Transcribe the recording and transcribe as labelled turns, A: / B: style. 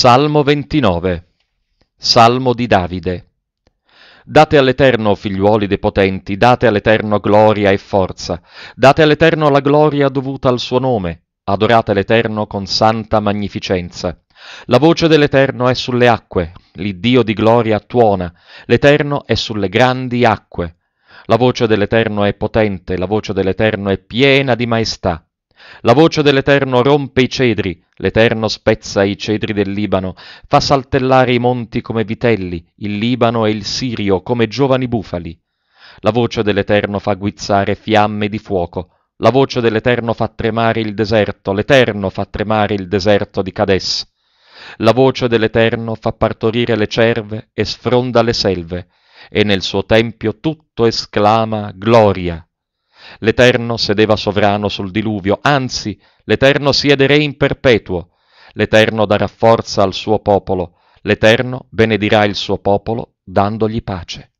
A: Salmo 29 Salmo di Davide Date all'Eterno, figliuoli dei potenti, date all'Eterno gloria e forza, date all'Eterno la gloria dovuta al suo nome, adorate l'Eterno con santa magnificenza. La voce dell'Eterno è sulle acque, l'Iddio di gloria tuona, l'Eterno è sulle grandi acque. La voce dell'Eterno è potente, la voce dell'Eterno è piena di maestà. La voce dell'Eterno rompe i cedri, l'Eterno spezza i cedri del Libano, fa saltellare i monti come vitelli, il Libano e il Sirio come giovani bufali. La voce dell'Eterno fa guizzare fiamme di fuoco, la voce dell'Eterno fa tremare il deserto, l'Eterno fa tremare il deserto di Cades. La voce dell'Eterno fa partorire le cerve e sfronda le selve, e nel suo tempio tutto esclama gloria. L'Eterno sedeva sovrano sul diluvio, anzi, l'Eterno siede re in perpetuo. L'Eterno darà forza al suo popolo, l'Eterno benedirà il suo popolo dandogli pace.